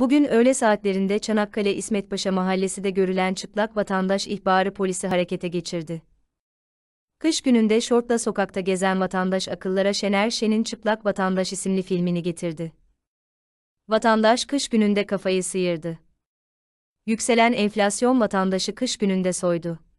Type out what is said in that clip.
Bugün öğle saatlerinde Çanakkale İsmetpaşa mahallesinde görülen çıplak vatandaş ihbarı polisi harekete geçirdi. Kış gününde şortla sokakta gezen vatandaş akıllara Şener Şen'in Çıplak Vatandaş isimli filmini getirdi. Vatandaş kış gününde kafayı sıyırdı. Yükselen enflasyon vatandaşı kış gününde soydu.